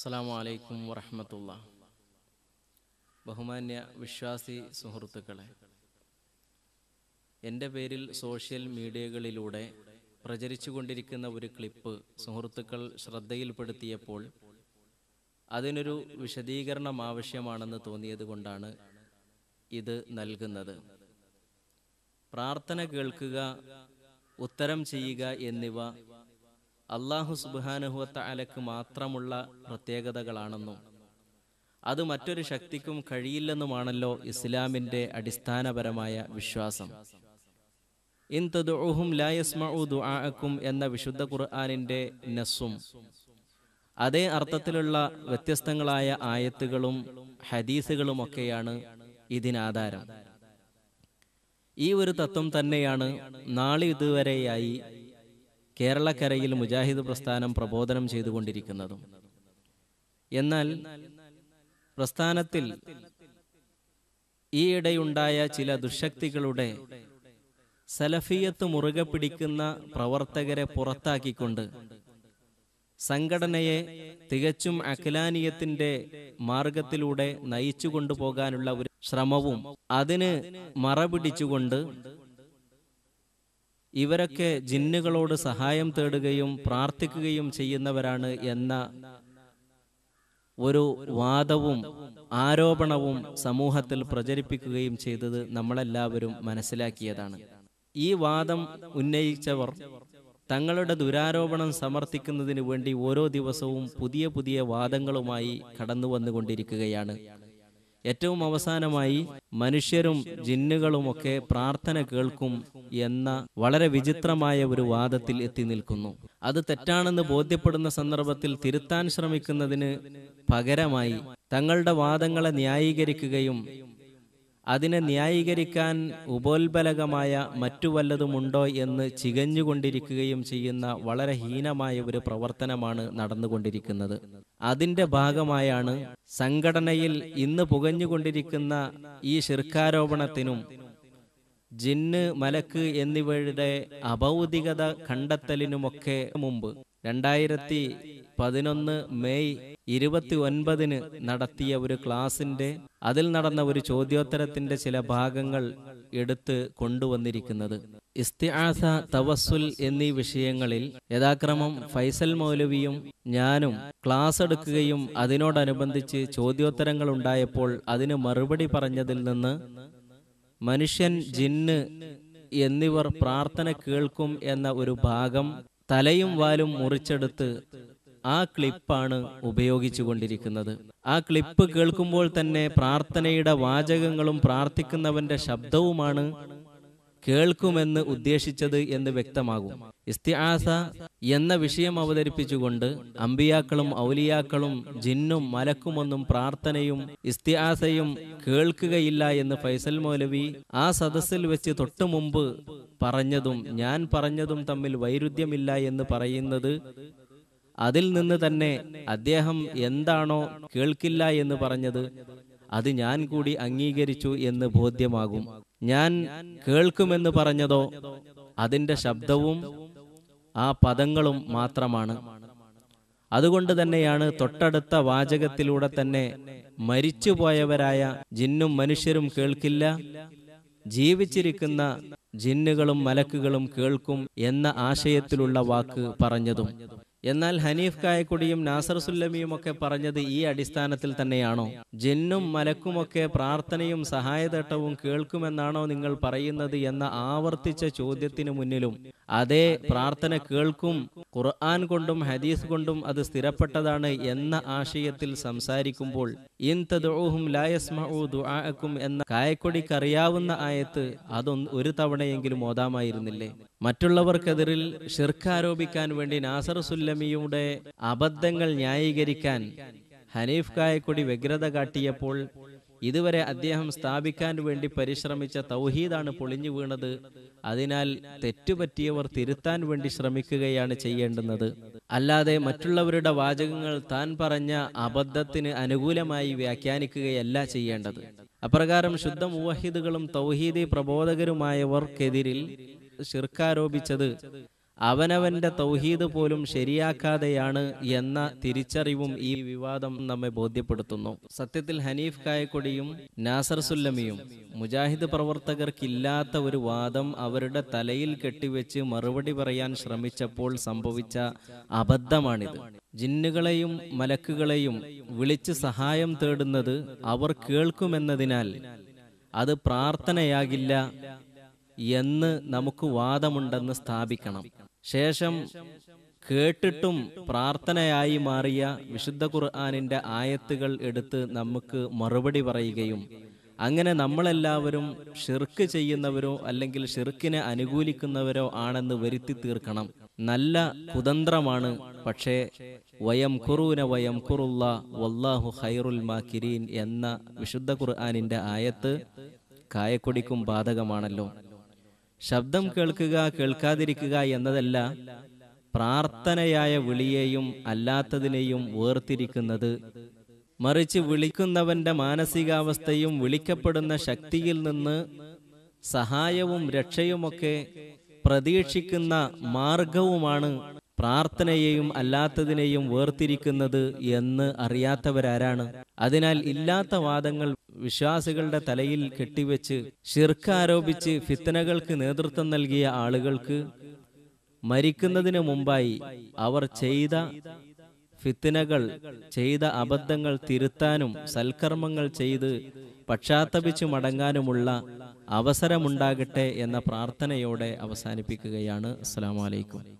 അസ്സാം വലൈക്കും വറഹമത്തുള്ള ബഹുമാന്യ വിശ്വാസി സുഹൃത്തുക്കളെ എൻ്റെ പേരിൽ സോഷ്യൽ മീഡിയകളിലൂടെ പ്രചരിച്ചുകൊണ്ടിരിക്കുന്ന ഒരു ക്ലിപ്പ് സുഹൃത്തുക്കൾ ശ്രദ്ധയിൽപ്പെടുത്തിയപ്പോൾ അതിനൊരു വിശദീകരണം ആവശ്യമാണെന്ന് തോന്നിയതുകൊണ്ടാണ് ഇത് നൽകുന്നത് പ്രാർത്ഥന കേൾക്കുക ഉത്തരം ചെയ്യുക എന്നിവ അള്ളാഹു സുബാനുഹുവത്ത അലക്ക് മാത്രമുള്ള പ്രത്യേകതകളാണെന്നും അത് മറ്റൊരു ശക്തിക്കും കഴിയില്ലെന്നുമാണല്ലോ ഇസ്ലാമിന്റെ അടിസ്ഥാനപരമായ വിശ്വാസം ഇൻ തദുഹും ലായസ്മഉ എന്ന വിശുദ്ധ ഖുർആാനിന്റെ നസ്സും അതേ അർത്ഥത്തിലുള്ള വ്യത്യസ്തങ്ങളായ ആയത്തുകളും ഹദീസുകളുമൊക്കെയാണ് ഇതിനാധാരം ഈ ഒരു തത്വം തന്നെയാണ് നാളെ ഇതുവരെയായി കേരളക്കരയിൽ മുജാഹിദ് പ്രസ്ഥാനം പ്രബോധനം ചെയ്തുകൊണ്ടിരിക്കുന്നതും എന്നാൽ പ്രസ്ഥാനത്തിൽ ഈയിടെയുണ്ടായ ചില ദുഷക്തികളുടെ സലഫിയത്ത് മുറുകെ പിടിക്കുന്ന പ്രവർത്തകരെ പുറത്താക്കിക്കൊണ്ട് സംഘടനയെ തികച്ചും അഖിലാനിയത്തിന്റെ മാർഗത്തിലൂടെ നയിച്ചു കൊണ്ടുപോകാനുള്ള ഒരു ശ്രമവും അതിന് മറപിടിച്ചുകൊണ്ട് ഇവരൊക്കെ ജിന്നുകളോട് സഹായം തേടുകയും പ്രാർത്ഥിക്കുകയും ചെയ്യുന്നവരാണ് എന്ന ഒരു വാദവും ആരോപണവും സമൂഹത്തിൽ പ്രചരിപ്പിക്കുകയും ചെയ്തത് നമ്മളെല്ലാവരും മനസ്സിലാക്കിയതാണ് ഈ വാദം ഉന്നയിച്ചവർ തങ്ങളുടെ ദുരാരോപണം സമർത്ഥിക്കുന്നതിന് വേണ്ടി ഓരോ ദിവസവും പുതിയ പുതിയ വാദങ്ങളുമായി കടന്നു വന്നുകൊണ്ടിരിക്കുകയാണ് ഏറ്റവും അവസാനമായി മനുഷ്യരും ജിന്നുകളുമൊക്കെ പ്രാർത്ഥന കേൾക്കും എന്ന വളരെ വിചിത്രമായ ഒരു വാദത്തിൽ എത്തി നിൽക്കുന്നു അത് തെറ്റാണെന്ന് ബോധ്യപ്പെടുന്ന സന്ദർഭത്തിൽ തിരുത്താൻ ശ്രമിക്കുന്നതിന് പകരമായി തങ്ങളുടെ വാദങ്ങളെ ന്യായീകരിക്കുകയും അതിനെ ന്യായീകരിക്കാൻ ഉപോത്ബലകമായ മറ്റു വല്ലതുമുണ്ടോ എന്ന് ചികഞ്ഞുകൊണ്ടിരിക്കുകയും ചെയ്യുന്ന വളരെ ഹീനമായ ഒരു പ്രവർത്തനമാണ് നടന്നുകൊണ്ടിരിക്കുന്നത് അതിന്റെ ഭാഗമായാണ് സംഘടനയിൽ ഇന്ന് പുകഞ്ഞുകൊണ്ടിരിക്കുന്ന ഈ ശിർക്കാരോപണത്തിനും ജിന്ന് മലക്ക് എന്നിവയുടെ അഭൗതികത കണ്ടെത്തലിനുമൊക്കെ മുമ്പ് രണ്ടായിരത്തി പതിനൊന്ന് മെയ് ഇരുപത്തി ഒൻപതിന് നടത്തിയ ഒരു ക്ലാസിന്റെ അതിൽ നടന്ന ഒരു ചോദ്യോത്തരത്തിന്റെ ചില ഭാഗങ്ങൾ എടുത്ത് കൊണ്ടുവന്നിരിക്കുന്നത് ഇസ്തിആസ തവസ്സുൽ എന്നീ വിഷയങ്ങളിൽ യഥാക്രമം ഫൈസൽ മൗലവിയും ഞാനും ക്ലാസ് എടുക്കുകയും അതിനോടനുബന്ധിച്ച് ചോദ്യോത്തരങ്ങൾ ഉണ്ടായപ്പോൾ അതിന് മറുപടി പറഞ്ഞതിൽ നിന്ന് മനുഷ്യൻ ജിന്ന് എന്നിവർ പ്രാർത്ഥന കേൾക്കും എന്ന ഒരു ഭാഗം തലയും വാലും മുറിച്ചെടുത്ത് ആ ക്ലിപ്പാണ് ഉപയോഗിച്ചു കൊണ്ടിരിക്കുന്നത് ആ ക്ലിപ്പ് കേൾക്കുമ്പോൾ തന്നെ പ്രാർത്ഥനയുടെ വാചകങ്ങളും പ്രാർത്ഥിക്കുന്നവന്റെ ശബ്ദവുമാണ് കേൾക്കുമെന്ന് ഉദ്ദേശിച്ചത് എന്ന് വ്യക്തമാകും ഇസ്തിആസ എന്ന വിഷയം അവതരിപ്പിച്ചുകൊണ്ട് അമ്പിയാക്കളും ഔലിയാക്കളും ജിന്നും മലക്കുമൊന്നും പ്രാർത്ഥനയും ഇസ്തിആസയും കേൾക്കുകയില്ല എന്ന് ഫൈസൽ മൗലവി ആ സദസ്സിൽ വെച്ച് തൊട്ടു മുമ്പ് പറഞ്ഞതും ഞാൻ പറഞ്ഞതും തമ്മിൽ വൈരുദ്ധ്യമില്ല എന്ന് പറയുന്നത് അതിൽ നിന്ന് തന്നെ അദ്ദേഹം എന്താണോ കേൾക്കില്ല എന്ന് പറഞ്ഞത് അത് ഞാൻ കൂടി അംഗീകരിച്ചു എന്ന് ബോധ്യമാകും ഞാൻ കേൾക്കുമെന്ന് പറഞ്ഞതോ അതിൻ്റെ ശബ്ദവും ആ പദങ്ങളും മാത്രമാണ് അതുകൊണ്ട് തന്നെയാണ് തൊട്ടടുത്ത വാചകത്തിലൂടെ തന്നെ മരിച്ചുപോയവരായ ജിന്നും മനുഷ്യരും കേൾക്കില്ല ജീവിച്ചിരിക്കുന്ന ജിന്നുകളും മലക്കുകളും കേൾക്കും എന്ന ആശയത്തിലുള്ള വാക്ക് പറഞ്ഞതും എന്നാൽ ഹനീഫ് കായക്കുടിയും നാസർ സുല്ലമിയും ഒക്കെ പറഞ്ഞത് ഈ അടിസ്ഥാനത്തിൽ തന്നെയാണോ ജിന്നും മലക്കുമൊക്കെ പ്രാർത്ഥനയും സഹായതട്ടവും കേൾക്കുമെന്നാണോ നിങ്ങൾ പറയുന്നത് എന്ന ആവർത്തിച്ച ചോദ്യത്തിന് മുന്നിലും അതേ പ്രാർത്ഥന കേൾക്കും ഖുർആൻ കൊണ്ടും ഹദീസ് കൊണ്ടും അത് സ്ഥിരപ്പെട്ടതാണ് എന്ന ആശയത്തിൽ സംസാരിക്കുമ്പോൾ ഇൻതദുഹും ലായസ്മഉ എന്ന കായക്കൊടിക്കറിയാവുന്ന ആയത്ത് അതൊന്ന് ഒരു തവണയെങ്കിലും ഓതാമായിരുന്നില്ലേ മറ്റുള്ളവർക്കെതിരിൽ ഷിർഖാരോപിക്കാൻ വേണ്ടി നാസർ സുല്ലമിയുടെ അബദ്ധങ്ങൾ ന്യായീകരിക്കാൻ ഹനീഫ് കായക്കൊടി വ്യഗ്രത കാട്ടിയപ്പോൾ ഇതുവരെ അദ്ദേഹം സ്ഥാപിക്കാൻ വേണ്ടി പരിശ്രമിച്ച തൗഹീദാണ് പൊളിഞ്ഞു വീണത് അതിനാൽ തെറ്റുപറ്റിയവർ തിരുത്താൻ വേണ്ടി ശ്രമിക്കുകയാണ് ചെയ്യേണ്ടുന്നത് അല്ലാതെ മറ്റുള്ളവരുടെ വാചകങ്ങൾ താൻ പറഞ്ഞ അബദ്ധത്തിന് അനുകൂലമായി വ്യാഖ്യാനിക്കുകയല്ല ചെയ്യേണ്ടത് അപ്രകാരം ശുദ്ധ മുവഹിദുകളും തൗഹീദി പ്രബോധകരുമായവർക്കെതിരിൽ ശിർക്കാരോപിച്ചത് അവനവന്റെ തൗഹീദ് പോലും ശരിയാക്കാതെയാണ് എന്ന തിരിച്ചറിവും ഈ വിവാദം നമ്മെ ബോധ്യപ്പെടുത്തുന്നു സത്യത്തിൽ ഹനീഫ് കായക്കൊടിയും നാസർ സുല്ലമിയും മുജാഹിദ് പ്രവർത്തകർക്കില്ലാത്ത ഒരു വാദം അവരുടെ തലയിൽ കെട്ടിവെച്ച് മറുപടി പറയാൻ ശ്രമിച്ചപ്പോൾ സംഭവിച്ച അബദ്ധമാണിത് ജിന്നുകളെയും മലക്കുകളെയും വിളിച്ച് സഹായം തേടുന്നത് അവർ കേൾക്കുമെന്നതിനാൽ അത് പ്രാർത്ഥനയാകില്ല എന്ന് നമുക്ക് വാദമുണ്ടെന്ന് സ്ഥാപിക്കണം ശേഷം കേട്ടിട്ടും പ്രാർത്ഥനയായി മാറിയ വിശുദ്ധ ഖുർആാനിൻ്റെ ആയത്തുകൾ എടുത്ത് നമുക്ക് മറുപടി പറയുകയും അങ്ങനെ നമ്മളെല്ലാവരും ഷിർക്ക് ചെയ്യുന്നവരോ അല്ലെങ്കിൽ ഷിർക്കിനെ അനുകൂലിക്കുന്നവരോ ആണെന്ന് വരുത്തി തീർക്കണം നല്ല കുതന്ത്രമാണ് പക്ഷേ വയം ഖുറൂന വയം ഖുറുല്ല വല്ലാഹു ഹൈറുൽ മാക്കിരീൻ എന്ന വിശുദ്ധ ഖുർആാനിൻ്റെ ആയത്ത് കായക്കൊടിക്കും ബാധകമാണല്ലോ ശബ്ദം കേൾക്കുക കേൾക്കാതിരിക്കുക എന്നതല്ല പ്രാർത്ഥനയായ വിളിയെയും അല്ലാത്തതിനെയും വേർതിരിക്കുന്നത് മറിച്ച് വിളിക്കുന്നവന്റെ മാനസികാവസ്ഥയും വിളിക്കപ്പെടുന്ന ശക്തിയിൽ നിന്ന് സഹായവും രക്ഷയുമൊക്കെ പ്രതീക്ഷിക്കുന്ന മാർഗവുമാണ് പ്രാർത്ഥനയെയും അല്ലാത്തതിനെയും വേർതിരിക്കുന്നത് എന്ന് അറിയാത്തവരാരാണ് അതിനാൽ ഇല്ലാത്ത വാദങ്ങൾ വിശ്വാസികളുടെ തലയിൽ കെട്ടിവെച്ച് ഷിർക്കാരോപിച്ച് ഫിത്തനകൾക്ക് നേതൃത്വം നൽകിയ ആളുകൾക്ക് മരിക്കുന്നതിന് മുമ്പായി അവർ ചെയ്ത ഫിത്തനകൾ ചെയ്ത അബദ്ധങ്ങൾ തിരുത്താനും സൽക്കർമ്മങ്ങൾ ചെയ്ത് പക്ഷാത്തപിച്ചു മടങ്ങാനുമുള്ള അവസരമുണ്ടാകട്ടെ എന്ന പ്രാർത്ഥനയോടെ അവസാനിപ്പിക്കുകയാണ് അസ്സാം വലൈക്കും